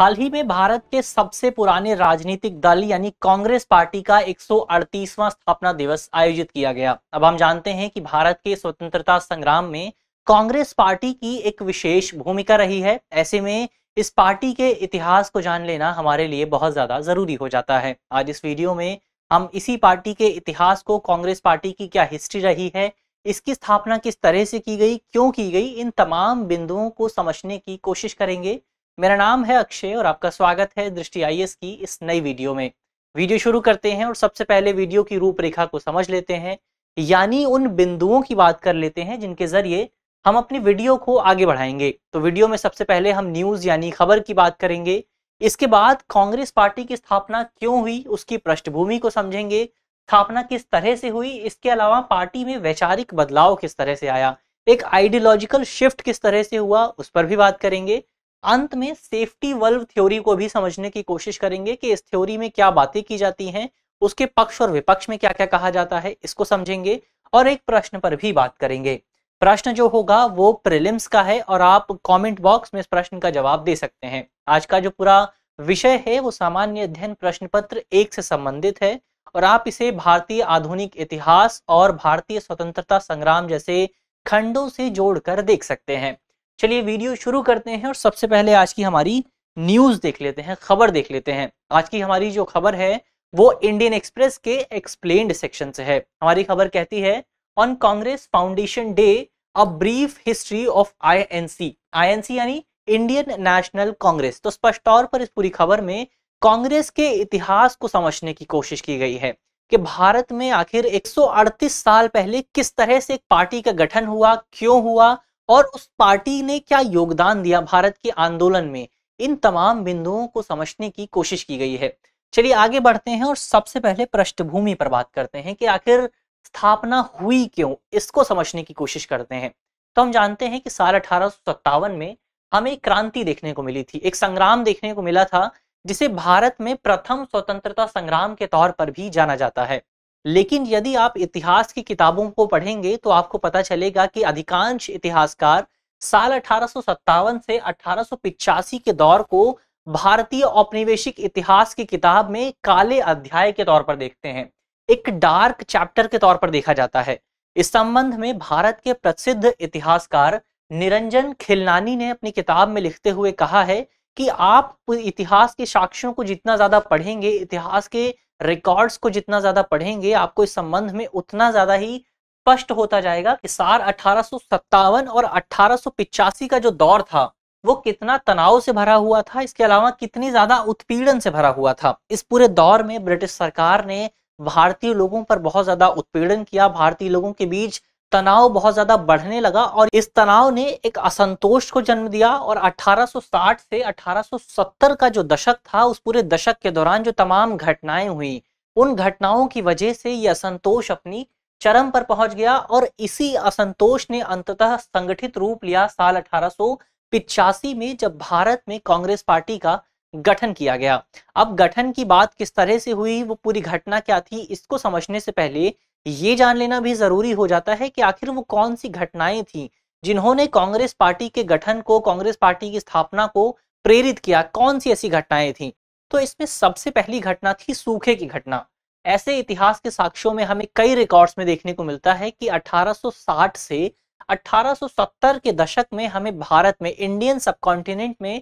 हाल ही में भारत के सबसे पुराने राजनीतिक दल यानी कांग्रेस पार्टी का 138वां स्थापना दिवस आयोजित किया गया अब हम जानते हैं कि भारत के स्वतंत्रता संग्राम में कांग्रेस पार्टी की एक विशेष भूमिका रही है ऐसे में इस पार्टी के इतिहास को जान लेना हमारे लिए बहुत ज्यादा जरूरी हो जाता है आज इस वीडियो में हम इसी पार्टी के इतिहास को कांग्रेस पार्टी की क्या हिस्ट्री रही है इसकी स्थापना किस तरह से की गई क्यों की गई इन तमाम बिंदुओं को समझने की कोशिश करेंगे मेरा नाम है अक्षय और आपका स्वागत है दृष्टि आई की इस नई वीडियो में वीडियो शुरू करते हैं और सबसे पहले वीडियो की रूपरेखा को समझ लेते हैं यानी उन बिंदुओं की बात कर लेते हैं जिनके जरिए हम अपनी वीडियो को आगे बढ़ाएंगे तो वीडियो में सबसे पहले हम न्यूज यानी खबर की बात करेंगे इसके बाद कांग्रेस पार्टी की स्थापना क्यों हुई उसकी पृष्ठभूमि को समझेंगे स्थापना किस तरह से हुई इसके अलावा पार्टी में वैचारिक बदलाव किस तरह से आया एक आइडियोलॉजिकल शिफ्ट किस तरह से हुआ उस पर भी बात करेंगे अंत में सेफ्टी वल्व थ्योरी को भी समझने की कोशिश करेंगे कि इस थ्योरी में क्या बातें की जाती हैं उसके पक्ष और विपक्ष में क्या क्या कहा जाता है इसको समझेंगे और एक प्रश्न पर भी बात करेंगे प्रश्न जो होगा वो प्रिलिम्स का है और आप कमेंट बॉक्स में इस प्रश्न का जवाब दे सकते हैं आज का जो पूरा विषय है वो सामान्य अध्ययन प्रश्न पत्र एक से संबंधित है और आप इसे भारतीय आधुनिक इतिहास और भारतीय स्वतंत्रता संग्राम जैसे खंडों से जोड़कर देख सकते हैं चलिए वीडियो शुरू करते हैं और सबसे पहले आज की हमारी न्यूज़ देख लेते हैं खबर देख लेते हैं आज की हमारी जो खबर है वो इंडियन एक्सप्रेस के एक्सप्लेन सेक्शन से है हमारी खबर कहती है on Congress foundation day a brief history of INC INC यानी इंडियन नेशनल कांग्रेस तो स्पष्ट तौर पर इस पूरी खबर में कांग्रेस के इतिहास को समझने की कोशिश की गई है कि भारत में आखिर 138 साल पहले किस तरह से एक पार्टी का गठन हुआ क्यों हुआ और उस पार्टी ने क्या योगदान दिया भारत के आंदोलन में इन तमाम बिंदुओं को समझने की कोशिश की गई है चलिए आगे बढ़ते हैं और सबसे पहले पृष्ठभूमि पर बात करते हैं कि आखिर स्थापना हुई क्यों इसको समझने की कोशिश करते हैं तो हम जानते हैं कि साल अठारह में हमें क्रांति देखने को मिली थी एक संग्राम देखने को मिला था जिसे भारत में प्रथम स्वतंत्रता संग्राम के तौर पर भी जाना जाता है लेकिन यदि आप इतिहास की किताबों को पढ़ेंगे तो आपको पता चलेगा कि अधिकांश इतिहासकार साल अठारह से अठारह के दौर को भारतीय औपनिवेशिक इतिहास की किताब में काले अध्याय के तौर पर देखते हैं एक डार्क चैप्टर के तौर पर देखा जाता है इस संबंध में भारत के प्रसिद्ध इतिहासकार निरंजन खिलनानी ने अपनी किताब में लिखते हुए कहा है कि आप इतिहास के साक्ष्यों को जितना ज्यादा पढ़ेंगे इतिहास के रिकॉर्ड्स को जितना ज्यादा पढ़ेंगे आपको इस संबंध में उतना ज्यादा ही स्पष्ट होता जाएगा कि सार अठारह और अठारह का जो दौर था वो कितना तनाव से भरा हुआ था इसके अलावा कितनी ज्यादा उत्पीड़न से भरा हुआ था इस पूरे दौर में ब्रिटिश सरकार ने भारतीय लोगों पर बहुत ज्यादा उत्पीड़न किया भारतीय लोगों के बीच तनाव बहुत ज्यादा बढ़ने लगा और इस तनाव ने एक असंतोष को जन्म दिया और 1860 से 1870 का जो दशक था उस पूरे दशक के दौरान जो तमाम घटनाएं हुई उन घटनाओं की वजह से ये असंतोष अपनी चरम पर पहुंच गया और इसी असंतोष ने अंततः संगठित रूप लिया साल अठारह में जब भारत में कांग्रेस पार्टी का गठन किया गया अब गठन की बात किस तरह से हुई वो पूरी घटना क्या थी इसको समझने से पहले ये जान लेना भी जरूरी हो जाता है कि आखिर वो कौन सी घटनाएं थी जिन्होंने कांग्रेस पार्टी के गठन को कांग्रेस पार्टी की स्थापना को प्रेरित किया कौन सी ऐसी घटनाएं थी तो इसमें सबसे पहली घटना थी सूखे की घटना ऐसे इतिहास के साक्ष्यों में हमें कई रिकॉर्ड्स में देखने को मिलता है कि 1860 से 1870 के दशक में हमें भारत में इंडियन सब में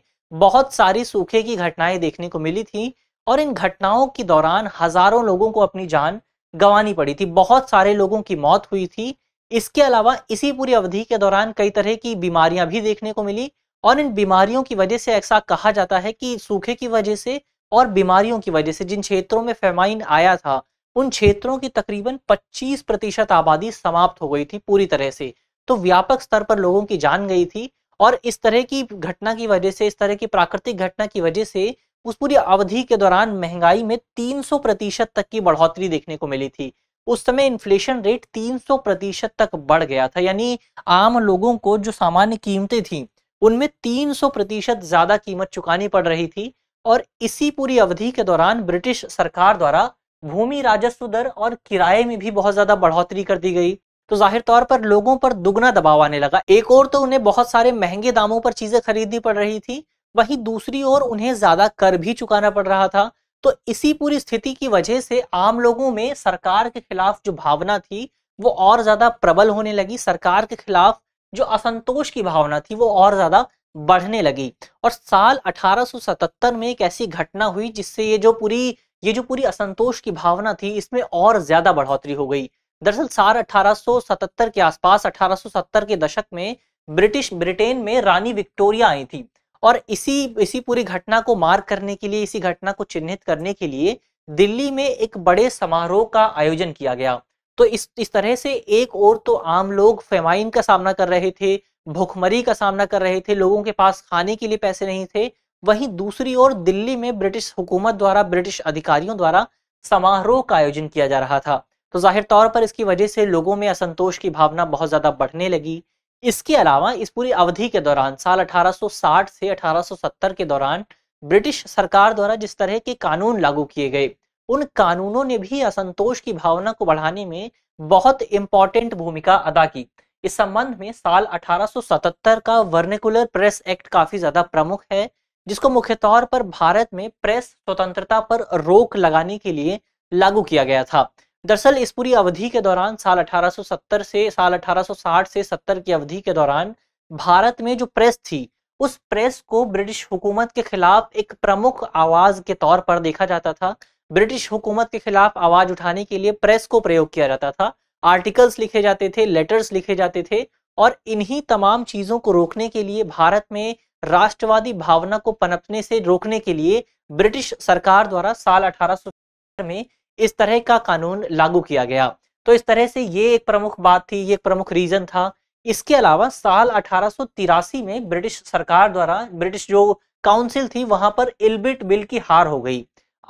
बहुत सारी सूखे की घटनाएं देखने को मिली थी और इन घटनाओं के दौरान हजारों लोगों को अपनी जान गंवानी पड़ी थी बहुत सारे लोगों की मौत हुई थी इसके अलावा इसी पूरी अवधि के दौरान कई तरह की बीमारियां भी देखने को मिली और इन बीमारियों की वजह से ऐसा कहा जाता है कि सूखे की वजह से और बीमारियों की वजह से जिन क्षेत्रों में फेमाइन आया था उन क्षेत्रों की तकरीबन 25 प्रतिशत आबादी समाप्त हो गई थी पूरी तरह से तो व्यापक स्तर पर लोगों की जान गई थी और इस तरह की घटना की वजह से इस तरह की प्राकृतिक घटना की वजह से उस पूरी अवधि के दौरान महंगाई में 300 प्रतिशत तक की बढ़ोतरी देखने को मिली थी उस समय इन्फ्लेशन रेट 300 प्रतिशत तक बढ़ गया था यानी आम लोगों को जो सामान्य कीमतें थी उनमें 300 प्रतिशत ज्यादा कीमत चुकानी पड़ रही थी और इसी पूरी अवधि के दौरान ब्रिटिश सरकार द्वारा भूमि राजस्व दर और किराए में भी बहुत ज्यादा बढ़ोतरी कर दी गई तो जाहिर तौर पर लोगों पर दुगना दबाव आने लगा एक और तो उन्हें बहुत सारे महंगे दामों पर चीजें खरीदनी पड़ रही थी वहीं दूसरी ओर उन्हें ज्यादा कर भी चुकाना पड़ रहा था तो इसी पूरी स्थिति की वजह से आम लोगों में सरकार के खिलाफ जो भावना थी वो और ज्यादा प्रबल होने लगी सरकार के खिलाफ जो असंतोष की भावना थी वो और ज्यादा बढ़ने लगी और साल 1877 में एक ऐसी घटना हुई जिससे ये जो पूरी ये जो पूरी असंतोष की भावना थी इसमें और ज्यादा बढ़ोतरी हो गई दरअसल साल 1877 के आसपास 1870 के दशक में ब्रिटिश ब्रिटेन में रानी विक्टोरिया आई थी और इसी इसी पूरी घटना को मार्क करने के लिए इसी घटना को चिन्हित करने के लिए दिल्ली में एक बड़े समारोह का आयोजन किया गया तो इस इस तरह से एक और तो आम लोग फेमाइन का सामना कर रहे थे भुखमरी का सामना कर रहे थे लोगों के पास खाने के लिए पैसे नहीं थे वहीं दूसरी ओर दिल्ली में ब्रिटिश हुकूमत द्वारा ब्रिटिश अधिकारियों द्वारा समारोह का आयोजन किया जा रहा था तो जाहिर तौर पर इसकी वजह से लोगों में असंतोष की भावना बहुत ज्यादा बढ़ने लगी इसके अलावा इस पूरी अवधि के दौरान साल 1860 से 1870 के दौरान ब्रिटिश सरकार द्वारा जिस तरह के कानून लागू किए गए उन कानूनों ने भी असंतोष की भावना को बढ़ाने में बहुत इंपॉर्टेंट भूमिका अदा की इस संबंध में साल 1877 का वर्निकुलर प्रेस एक्ट काफी ज्यादा प्रमुख है जिसको मुख्य तौर पर भारत में प्रेस स्वतंत्रता पर रोक लगाने के लिए लागू किया गया था दरअसल इस पूरी अवधि के दौरान साल 1870 से साल 1860 से 70 की अवधि के दौरान भारत में जो प्रेस थी उस प्रेस को ब्रिटिश हुकूमत के खिलाफ एक प्रमुख आवाज के तौर पर देखा जाता था ब्रिटिश हुकूमत के खिलाफ आवाज उठाने के लिए प्रेस को प्रयोग किया जाता था आर्टिकल्स लिखे जाते थे लेटर्स लिखे जाते थे और इन्हीं तमाम चीजों को रोकने के लिए भारत में राष्ट्रवादी भावना को पनपने से रोकने के लिए ब्रिटिश सरकार द्वारा साल अठारह में इस तरह का कानून लागू किया गया तो इस तरह से ये एक प्रमुख बात थी ये एक प्रमुख रीजन था इसके अलावा साल अठारह में ब्रिटिश सरकार द्वारा ब्रिटिश जो काउंसिल थी वहां पर इलबिट बिल की हार हो गई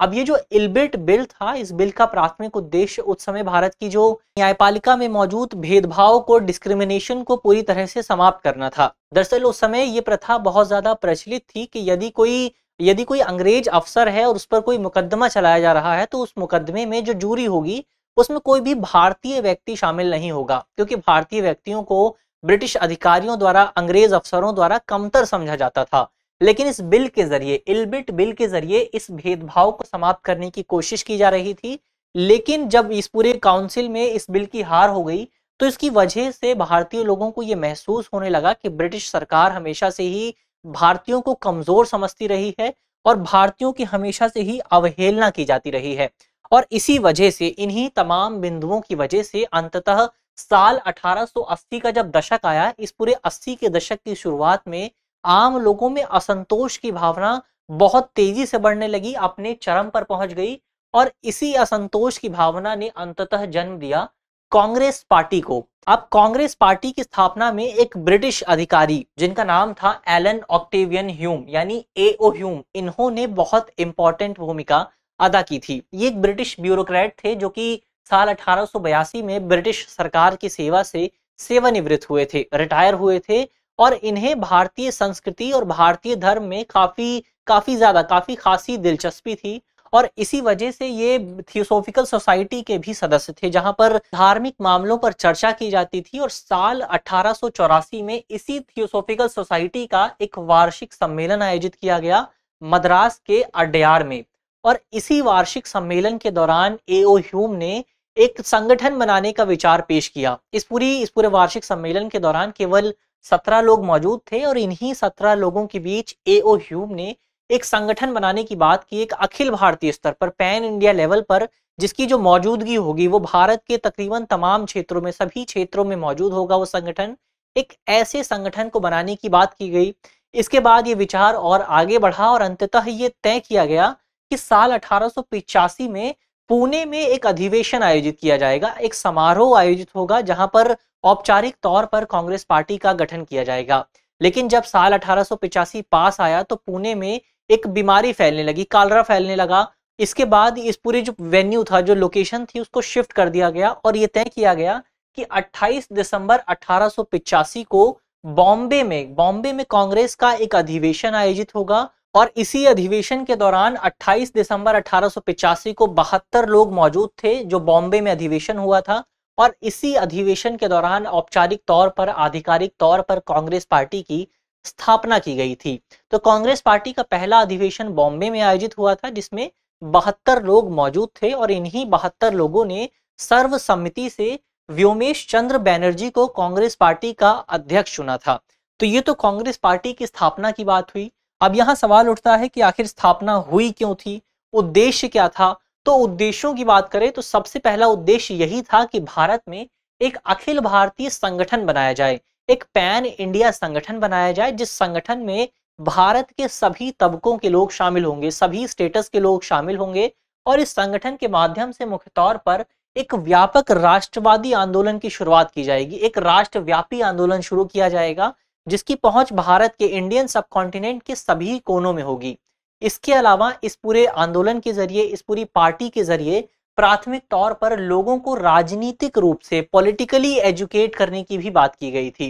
अब ये जो इलबिट बिल था इस बिल का प्राथमिक उद्देश्य उस समय भारत की जो न्यायपालिका में मौजूद भेदभाव को डिस्क्रिमिनेशन को पूरी तरह से समाप्त करना था दरअसल उस समय ये प्रथा बहुत ज्यादा प्रचलित थी कि यदि कोई यदि कोई अंग्रेज अफसर है और उस पर कोई मुकदमा चलाया जा रहा है तो उस मुकदमे में जो जूरी होगी उसमें कोई भी भारतीय व्यक्ति शामिल नहीं होगा क्योंकि भारतीय व्यक्तियों को ब्रिटिश अधिकारियों द्वारा अंग्रेज अफसरों द्वारा कमतर समझा जाता था लेकिन इस बिल के जरिए इलबिट बिल के जरिए इस भेदभाव को समाप्त करने की कोशिश की जा रही थी लेकिन जब इस पूरे काउंसिल में इस बिल की हार हो गई तो इसकी वजह से भारतीय लोगों को ये महसूस होने लगा कि ब्रिटिश सरकार हमेशा से ही भारतीयों को कमजोर समझती रही है और भारतीयों की हमेशा से ही अवहेलना की जाती रही है और इसी वजह से इन्हीं तमाम बिंदुओं की वजह से अंततः साल 1880 का जब दशक आया इस पूरे 80 के दशक की शुरुआत में आम लोगों में असंतोष की भावना बहुत तेजी से बढ़ने लगी अपने चरम पर पहुंच गई और इसी असंतोष की भावना ने अंततः जन्म दिया कांग्रेस पार्टी को अब कांग्रेस पार्टी की स्थापना में एक ब्रिटिश अधिकारी जिनका नाम था एलन ऑक्टेवियन ह्यूम यानी ए ओ ह्यूम इन्होंने बहुत इंपॉर्टेंट भूमिका अदा की थी ये एक ब्रिटिश ब्यूरोक्रेट थे जो कि साल 1882 में ब्रिटिश सरकार की सेवा से सेवानिवृत्त हुए थे रिटायर हुए थे और इन्हें भारतीय संस्कृति और भारतीय धर्म में काफी काफी ज्यादा काफी खासी दिलचस्पी थी और इसी वजह से ये थियोसोफिकल सोसाइटी के भी सदस्य थे जहां पर धार्मिक मामलों पर चर्चा की जाती थी और साल अठारह में इसी थियोसोफिकल सोसाइटी का एक वार्षिक सम्मेलन आयोजित किया गया मद्रास के अड्यार में और इसी वार्षिक सम्मेलन के दौरान एओ ह्यूम ने एक संगठन बनाने का विचार पेश किया इस पूरी इस पूरे वार्षिक सम्मेलन के दौरान केवल सत्रह लोग मौजूद थे और इन्हीं सत्रह लोगों के बीच एओ ह्यूम ने एक संगठन बनाने की बात की एक अखिल भारतीय स्तर पर पैन इंडिया लेवल पर जिसकी जो मौजूदगी होगी वो भारत के तकरीबन तमाम क्षेत्रों में सभी क्षेत्रों में मौजूद होगा वो संगठन एक ऐसे संगठन को बनाने की बात की गई इसके बाद ये विचार और आगे बढ़ा और अंततः ये तय किया गया कि साल अठारह में पुणे में एक अधिवेशन आयोजित किया जाएगा एक समारोह आयोजित होगा जहां पर औपचारिक तौर पर कांग्रेस पार्टी का गठन किया जाएगा लेकिन जब साल अठारह पास आया तो पुणे में एक बीमारी फैलने लगी कालरा फैलने लगा इसके बाद इस पूरी जो वेन्यू था जो लोकेशन थी उसको शिफ्ट कर दिया गया और ये तय किया गया कि 28 दिसंबर अठारह को बॉम्बे में बॉम्बे में कांग्रेस का एक अधिवेशन आयोजित होगा और इसी अधिवेशन के दौरान 28 दिसंबर अठारह को बहत्तर लोग मौजूद थे जो बॉम्बे में अधिवेशन हुआ था और इसी अधिवेशन के दौरान औपचारिक तौर पर आधिकारिक तौर पर कांग्रेस पार्टी की स्थापना की गई थी तो कांग्रेस पार्टी का पहला अधिवेशन बॉम्बे में आयोजित हुआ था जिसमें बहत्तर लोग मौजूद थे और इन्हीं बहत्तर लोगों ने सर्वसम्मति से व्योमेश चंद्र बैनर्जी को कांग्रेस पार्टी का अध्यक्ष चुना था तो ये तो कांग्रेस पार्टी की स्थापना की बात हुई अब यहाँ सवाल उठता है कि आखिर स्थापना हुई क्यों थी उद्देश्य क्या था तो उद्देश्यों की बात करें तो सबसे पहला उद्देश्य यही था कि भारत में एक अखिल भारतीय संगठन बनाया जाए एक पैन इंडिया संगठन बनाया जाए जिस संगठन में भारत के सभी तबकों के लोग शामिल होंगे सभी स्टेटस के लोग शामिल होंगे और इस संगठन के माध्यम से मुख्य तौर पर एक व्यापक राष्ट्रवादी आंदोलन की शुरुआत की जाएगी एक राष्ट्रव्यापी आंदोलन शुरू किया जाएगा जिसकी पहुंच भारत के इंडियन सब के सभी कोनों में होगी इसके अलावा इस पूरे आंदोलन के जरिए इस पूरी पार्टी के जरिए प्राथमिक तौर पर लोगों को राजनीतिक रूप से पॉलिटिकली एजुकेट करने की भी बात की गई थी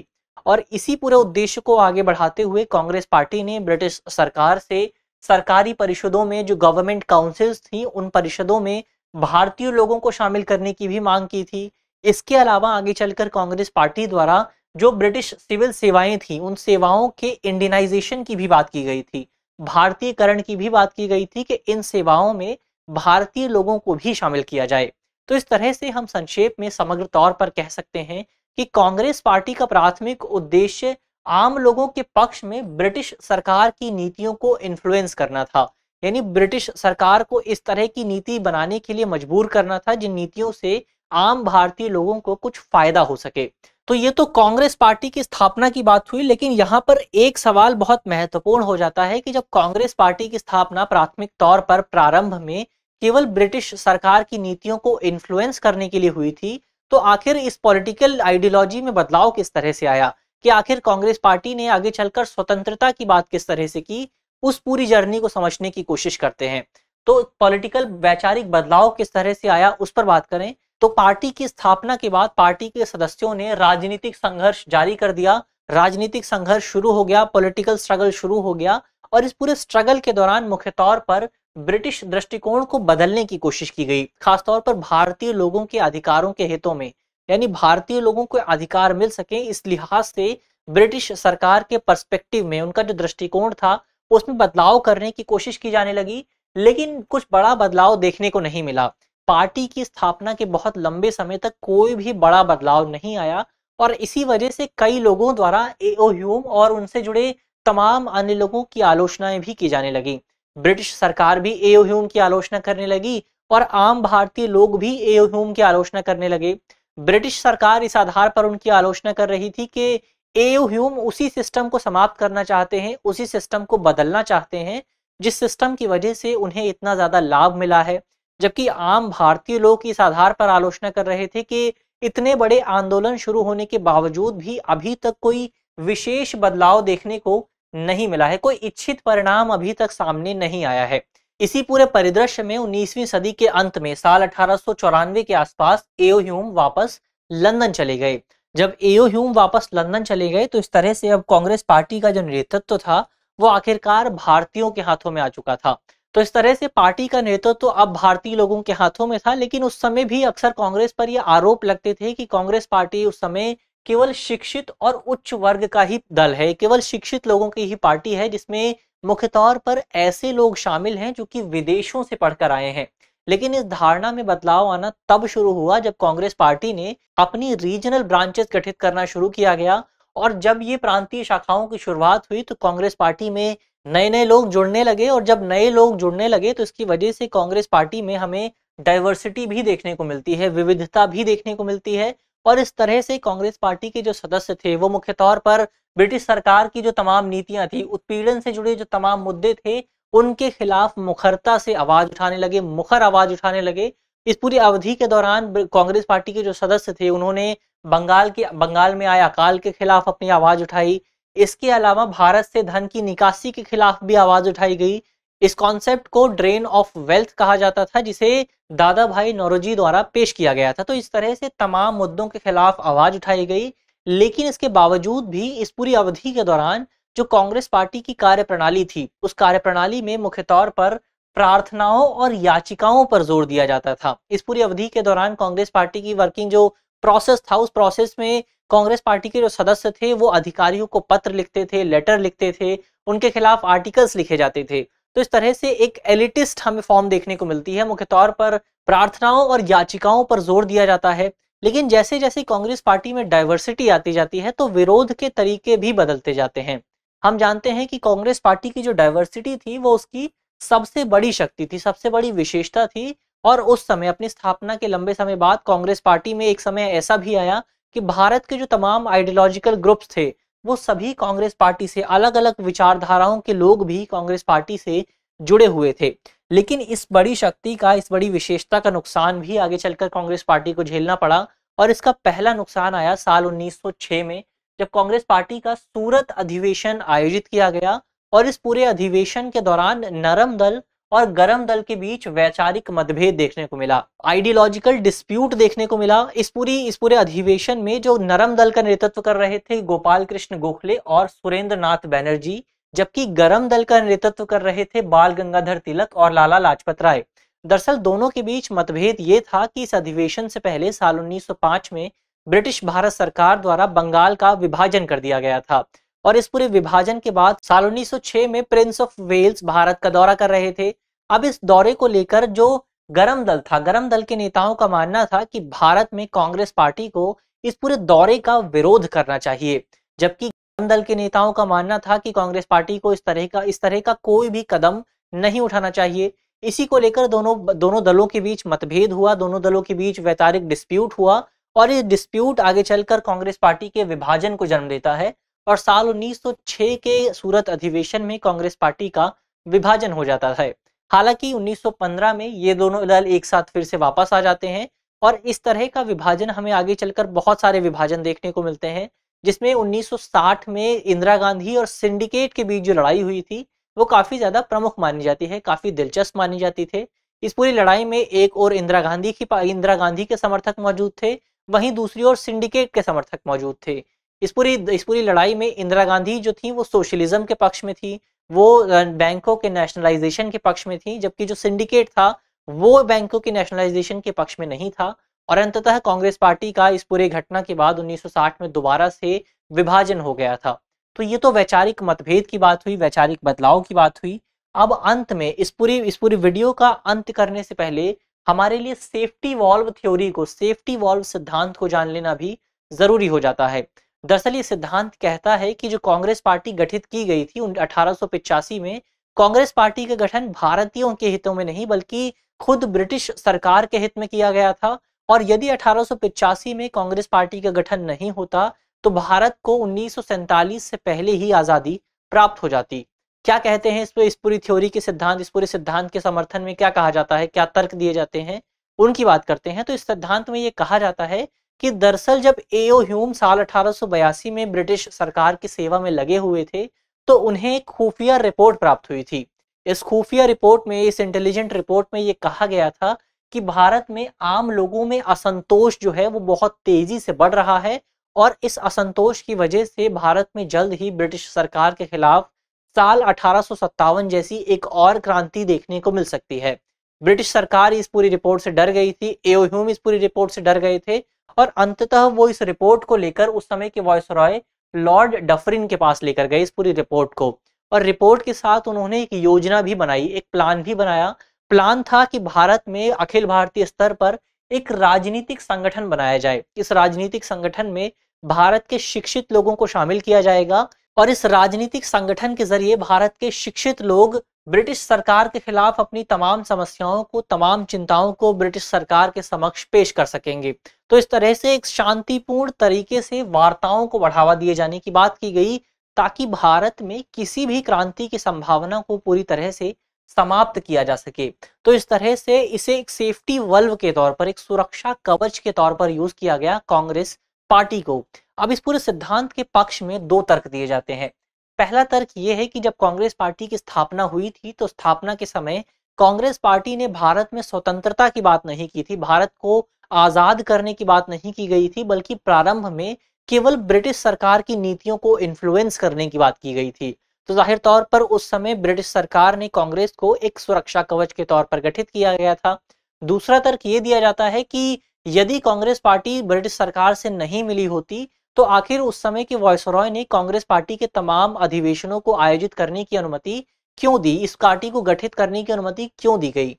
और इसी पूरे उद्देश्य को आगे बढ़ाते हुए कांग्रेस पार्टी ने ब्रिटिश सरकार से सरकारी परिषदों में जो गवर्नमेंट काउंसिल्स थी उन परिषदों में भारतीय लोगों को शामिल करने की भी मांग की थी इसके अलावा आगे चलकर कांग्रेस पार्टी द्वारा जो ब्रिटिश सिविल सेवाएं थी उन सेवाओं के इंडियनाइजेशन की भी बात की गई थी भारतीयकरण की भी बात की गई थी कि इन सेवाओं में भारतीय लोगों को भी शामिल किया जाए तो इस तरह से हम संक्षेप में समग्र तौर पर कह सकते हैं कि कांग्रेस पार्टी का प्राथमिक उद्देश्य आम लोगों के पक्ष में ब्रिटिश सरकार की नीतियों को इन्फ्लुएंस करना था यानी ब्रिटिश सरकार को इस तरह की नीति बनाने के लिए मजबूर करना था जिन नीतियों से आम भारतीय लोगों को कुछ फायदा हो सके तो ये तो कांग्रेस पार्टी की स्थापना की बात हुई लेकिन यहाँ पर एक सवाल बहुत महत्वपूर्ण हो जाता है कि जब कांग्रेस पार्टी की स्थापना प्राथमिक तौर पर प्रारंभ में केवल ब्रिटिश सरकार की नीतियों को इन्फ्लुएंस करने के लिए हुई थी तो आखिर इस पॉलिटिकल आइडियोलॉजी में बदलाव किस तरह से आया कि आखिर कांग्रेस पार्टी ने आगे चलकर स्वतंत्रता की बात किस तरह से की उस पूरी जर्नी को समझने की कोशिश करते हैं तो पॉलिटिकल वैचारिक बदलाव किस तरह से आया उस पर बात करें तो पार्टी की स्थापना के बाद पार्टी के सदस्यों ने राजनीतिक संघर्ष जारी कर दिया राजनीतिक संघर्ष शुरू हो गया पॉलिटिकल स्ट्रगल शुरू हो गया और इस पूरे स्ट्रगल के दौरान मुख्य तौर पर ब्रिटिश दृष्टिकोण को बदलने की कोशिश की गई खासतौर पर भारतीय लोगों के अधिकारों के हितों में यानी भारतीय लोगों को अधिकार मिल सके इस लिहाज से ब्रिटिश सरकार के पर्सपेक्टिव में उनका जो दृष्टिकोण था उसमें बदलाव करने की कोशिश की जाने लगी लेकिन कुछ बड़ा बदलाव देखने को नहीं मिला पार्टी की स्थापना के बहुत लंबे समय तक कोई भी बड़ा बदलाव नहीं आया और इसी वजह से कई लोगों द्वारा एओ ह्यूम और उनसे जुड़े तमाम अन्य लोगों की आलोचनाएं भी की जाने लगी ब्रिटिश सरकार भी एओ ह्यूम की आलोचना करने लगी और आम भारतीय लोग भी एओ ह्यूम की आलोचना करने लगे ब्रिटिश सरकार इस आधार पर उनकी आलोचना कर रही थी कि एओ ह्यूम उसी सिस्टम को समाप्त करना चाहते हैं उसी सिस्टम को बदलना चाहते हैं जिस सिस्टम की वजह से उन्हें इतना ज़्यादा लाभ मिला है जबकि आम भारतीय लोग इस आधार पर आलोचना कर रहे थे कि इतने बड़े आंदोलन शुरू होने के बावजूद भी अभी तक कोई विशेष बदलाव देखने को नहीं मिला है कोई इच्छित परिणाम अभी तक सामने नहीं आया है इसी पूरे परिदृश्य में 19वीं सदी के अंत में साल अठारह के आसपास एओ ह्यूम वापस लंदन चले गए जब एओ ह्यूम वापस लंदन चले गए तो इस तरह से अब कांग्रेस पार्टी का जो नेतृत्व था वो आखिरकार भारतीयों के हाथों में आ चुका था तो इस तरह से पार्टी का नेतृत्व तो अब भारतीय लोगों के हाथों में था लेकिन उस समय भी अक्सर कांग्रेस पर यह आरोप लगते थे कि कांग्रेस पार्टी उस समय केवल शिक्षित और उच्च वर्ग का ही दल है केवल शिक्षित लोगों की ही पार्टी है जिसमें मुख्य तौर पर ऐसे लोग शामिल हैं जो कि विदेशों से पढ़कर आए हैं लेकिन इस धारणा में बदलाव आना तब शुरू हुआ जब कांग्रेस पार्टी ने अपनी रीजनल ब्रांचेस गठित करना शुरू किया गया और जब ये प्रांतीय शाखाओं की शुरुआत हुई तो कांग्रेस पार्टी में नए नए लोग जुड़ने लगे और जब नए लोग जुड़ने लगे तो इसकी वजह से कांग्रेस पार्टी में हमें डाइवर्सिटी भी देखने को मिलती है विविधता भी देखने को मिलती है और इस तरह से कांग्रेस पार्टी के जो सदस्य थे वो मुख्य तौर पर ब्रिटिश सरकार की जो तमाम नीतियां थी उत्पीड़न से जुड़े जो तमाम मुद्दे थे उनके खिलाफ मुखरता से आवाज उठाने लगे मुखर आवाज उठाने लगे इस पूरी अवधि के दौरान कांग्रेस पार्टी के जो सदस्य थे उन्होंने बंगाल के बंगाल में आए अकाल के खिलाफ अपनी आवाज उठाई इसके अलावा भारत से धन की निकासी के खिलाफ भी आवाज उठाई गई इस कॉन्सेप्ट को ड्रेन ऑफ वेल्थ कहा जाता था जिसे दादा भाई नौरोजी द्वारा पेश किया गया था तो इस तरह से तमाम मुद्दों के खिलाफ आवाज उठाई गई लेकिन इसके बावजूद भी इस पूरी अवधि के दौरान जो कांग्रेस पार्टी की कार्यप्रणाली थी उस कार्यप्रणाली में मुख्य तौर पर प्रार्थनाओं और याचिकाओं पर जोर दिया जाता था इस पूरी अवधि के दौरान कांग्रेस पार्टी की वर्किंग जो प्रोसेस था उस प्रोसेस में कांग्रेस पार्टी के जो सदस्य थे वो अधिकारियों को पत्र लिखते थे लेटर लिखते थे उनके खिलाफ आर्टिकल्स लिखे जाते थे तो इस तरह से एक एलिटिस्ट हमें फॉर्म देखने को मिलती है मुख्य तौर पर प्रार्थनाओं और याचिकाओं पर जोर दिया जाता है लेकिन जैसे जैसे कांग्रेस पार्टी में डाइवर्सिटी आती जाती है तो विरोध के तरीके भी बदलते जाते हैं हम जानते हैं कि कांग्रेस पार्टी की जो डाइवर्सिटी थी वो उसकी सबसे बड़ी शक्ति थी सबसे बड़ी विशेषता थी और उस समय अपनी स्थापना के लंबे समय बाद कांग्रेस पार्टी में एक समय ऐसा भी आया कि भारत के जो तमाम आइडियोलॉजिकल ग्रुप्स थे वो सभी कांग्रेस पार्टी से अलग अलग विचारधाराओं के लोग भी कांग्रेस पार्टी से जुड़े हुए थे लेकिन इस बड़ी शक्ति का इस बड़ी विशेषता का नुकसान भी आगे चलकर कांग्रेस पार्टी को झेलना पड़ा और इसका पहला नुकसान आया साल 1906 में जब कांग्रेस पार्टी का सूरत अधिवेशन आयोजित किया गया और इस पूरे अधिवेशन के दौरान नरम दल और गर्म दल के बीच वैचारिक मतभेद देखने को मिला आइडियोलॉजिकल डिस्प्यूट देखने को मिला इस पूरी इस पूरे अधिवेशन में जो नरम दल का नेतृत्व कर रहे थे गोपाल कृष्ण गोखले और सुरेंद्र नाथ बैनर्जी जबकि गर्म दल का नेतृत्व कर रहे थे बाल गंगाधर तिलक और लाला लाजपत राय दरअसल दोनों के बीच मतभेद ये था कि इस अधिवेशन से पहले साल 1905 में ब्रिटिश भारत सरकार द्वारा बंगाल का विभाजन कर दिया गया था और इस पूरे विभाजन के बाद साल 1906 में प्रिंस ऑफ वेल्स भारत का दौरा कर रहे थे अब इस दौरे को लेकर जो गरम दल था गरम दल के नेताओं का मानना था कि भारत में कांग्रेस पार्टी को इस पूरे दौरे का विरोध करना चाहिए जबकि गरम दल के नेताओं का मानना था कि कांग्रेस पार्टी को इस तरह का इस तरह का कोई भी कदम नहीं उठाना चाहिए इसी को लेकर दोनों दोनों दलों के बीच मतभेद हुआ दोनों दलों के बीच वैतारिक डिस्प्यूट हुआ और ये डिस्प्यूट आगे चलकर कांग्रेस पार्टी के विभाजन को जन्म देता है और साल 1906 के सूरत अधिवेशन में कांग्रेस पार्टी का विभाजन हो जाता है हालांकि 1915 में ये दोनों दल एक साथ फिर से वापस आ जाते हैं और इस तरह का विभाजन हमें आगे चलकर बहुत सारे विभाजन देखने को मिलते हैं जिसमें 1960 में इंदिरा गांधी और सिंडिकेट के बीच जो लड़ाई हुई थी वो काफी ज्यादा प्रमुख मानी जाती है काफी दिलचस्प मानी जाती थी इस पूरी लड़ाई में एक और इंदिरा गांधी की इंदिरा गांधी के समर्थक मौजूद थे वहीं दूसरी ओर सिंडिकेट के समर्थक मौजूद थे इस पूरी इस पूरी लड़ाई में इंदिरा गांधी जो थी वो सोशलिज्म के पक्ष में थी वो बैंकों के नेशनलाइजेशन के पक्ष में थी जबकि जो सिंडिकेट था वो बैंकों की नेशनलाइजेशन के पक्ष में नहीं था और अंततः कांग्रेस पार्टी का इस पूरे घटना के बाद 1960 में दोबारा से विभाजन हो गया था तो ये तो वैचारिक मतभेद की बात हुई वैचारिक बदलाव की बात हुई अब अंत में इस पूरी इस पूरी वीडियो का अंत करने से पहले हमारे लिए सेफ्टी वॉल्व थ्योरी को सेफ्टी वॉल्व सिद्धांत को जान लेना भी जरूरी हो जाता है दरअसल ये सिद्धांत कहता है कि जो कांग्रेस पार्टी गठित की गई थी अठारह में कांग्रेस पार्टी का गठन भारतीयों के हितों में नहीं बल्कि खुद ब्रिटिश सरकार के हित में किया गया था और यदि अठारह में कांग्रेस पार्टी का गठन नहीं होता तो भारत को उन्नीस से पहले ही आज़ादी प्राप्त हो जाती क्या कहते हैं इस पर इस पूरी थ्योरी के सिद्धांत इस पूरे सिद्धांत के समर्थन में क्या कहा जाता है क्या तर्क दिए जाते हैं उनकी बात करते हैं तो इस सिद्धांत में ये कहा जाता है कि दरअसल जब एओ ह्यूम साल 1882 में ब्रिटिश सरकार की सेवा में लगे हुए थे तो उन्हें एक खुफिया रिपोर्ट प्राप्त हुई थी इस खुफिया रिपोर्ट में इस इंटेलिजेंट रिपोर्ट में ये कहा गया था कि भारत में आम लोगों में असंतोष जो है वो बहुत तेजी से बढ़ रहा है और इस असंतोष की वजह से भारत में जल्द ही ब्रिटिश सरकार के खिलाफ साल अठारह जैसी एक और क्रांति देखने को मिल सकती है ब्रिटिश सरकार इस पूरी रिपोर्ट से डर गई थी एओ ह्यूम इस पूरी रिपोर्ट से डर गए थे और अंततः वो इस रिपोर्ट को लेकर उस समय के वॉयस रॉय लॉर्ड डफरिन के पास लेकर गए इस पूरी रिपोर्ट को और रिपोर्ट के साथ उन्होंने एक योजना भी बनाई एक प्लान भी बनाया प्लान था कि भारत में अखिल भारतीय स्तर पर एक राजनीतिक संगठन बनाया जाए इस राजनीतिक संगठन में भारत के शिक्षित लोगों को शामिल किया जाएगा और इस राजनीतिक संगठन के जरिए भारत के शिक्षित लोग ब्रिटिश सरकार के खिलाफ अपनी तमाम समस्याओं को तमाम चिंताओं को ब्रिटिश सरकार के समक्ष पेश कर सकेंगे तो इस तरह से एक शांतिपूर्ण तरीके से वार्ताओं को बढ़ावा दिए जाने की बात की गई ताकि भारत में किसी भी क्रांति की संभावना को पूरी तरह से समाप्त किया जा सके तो इस तरह से इसे एक सेफ्टी वल्व के तौर पर एक सुरक्षा कवच के तौर पर यूज किया गया कांग्रेस पार्टी को अब इस पूरे सिद्धांत के पक्ष में दो तर्क दिए जाते हैं पहला तर्क ये है कि जब कांग्रेस पार्टी की स्थापना हुई थी तो स्थापना के समय कांग्रेस पार्टी ने भारत में स्वतंत्रता की बात नहीं की थी भारत को आजाद करने की बात नहीं की गई थी बल्कि प्रारंभ में केवल ब्रिटिश सरकार की नीतियों को इन्फ्लुएंस करने की बात की गई थी तो जाहिर तौर पर उस समय ब्रिटिश सरकार ने कांग्रेस को एक सुरक्षा कवच के तौर पर गठित किया गया था दूसरा तर्क ये दिया जाता है कि यदि कांग्रेस पार्टी ब्रिटिश सरकार से नहीं मिली होती तो आखिर उस समय की रॉय ने कांग्रेस पार्टी के तमाम अधिवेशनों को आयोजित करने की अनुमति क्यों दी इस पार्टी को गठित करने की अनुमति क्यों दी गई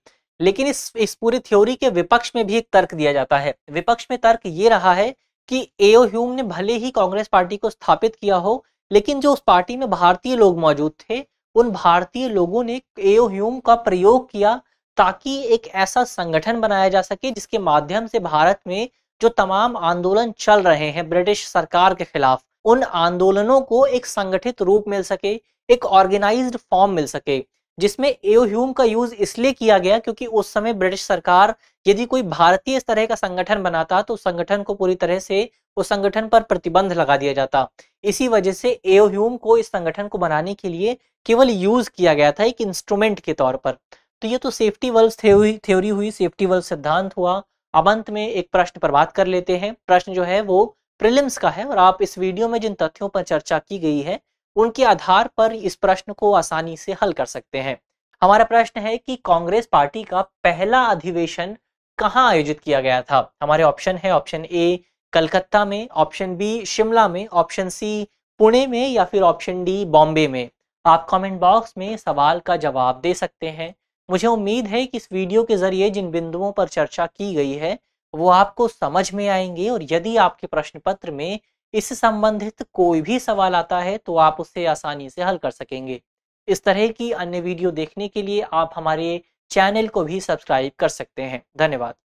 लेकिन इस इस पूरी थ्योरी के विपक्ष में भी एक तर्क दिया जाता है विपक्ष में तर्क ये रहा है कि एओ ह्यूम ने भले ही कांग्रेस पार्टी को स्थापित किया हो लेकिन जो उस पार्टी में भारतीय लोग मौजूद थे उन भारतीय लोगों ने एओ ह्यूम का प्रयोग किया ताकि एक ऐसा संगठन बनाया जा सके जिसके माध्यम से भारत में जो तमाम आंदोलन चल रहे हैं ब्रिटिश सरकार के खिलाफ उन आंदोलनों को एक संगठित रूप मिल सके एक ऑर्गेनाइज्ड फॉर्म मिल सके जिसमें एओ ह्यूम का यूज इसलिए किया गया क्योंकि उस समय ब्रिटिश सरकार यदि कोई भारतीय इस तरह का संगठन बनाता तो संगठन को पूरी तरह से उस संगठन पर प्रतिबंध लगा दिया जाता इसी वजह से एओ ह्यूम को इस संगठन को बनाने के लिए केवल यूज किया गया था एक इंस्ट्रूमेंट के तौर पर तो ये तो सेफ्टी वर्ल्स थ्योरी हुई सेफ्टी वर्ल्स सिद्धांत हुआ अब अंत में एक प्रश्न पर बात कर लेते हैं प्रश्न जो है वो प्रिलिम्स का है और आप इस वीडियो में जिन तथ्यों पर चर्चा की गई है उनके आधार पर इस प्रश्न को आसानी से हल कर सकते हैं हमारा प्रश्न है कि कांग्रेस पार्टी का पहला अधिवेशन कहाँ आयोजित किया गया था हमारे ऑप्शन है ऑप्शन ए कलकत्ता में ऑप्शन बी शिमला में ऑप्शन सी पुणे में या फिर ऑप्शन डी बॉम्बे में आप कमेंट बॉक्स में सवाल का जवाब दे सकते हैं मुझे उम्मीद है कि इस वीडियो के ज़रिए जिन बिंदुओं पर चर्चा की गई है वो आपको समझ में आएंगे और यदि आपके प्रश्न पत्र में इस संबंधित कोई भी सवाल आता है तो आप उसे आसानी से हल कर सकेंगे इस तरह की अन्य वीडियो देखने के लिए आप हमारे चैनल को भी सब्सक्राइब कर सकते हैं धन्यवाद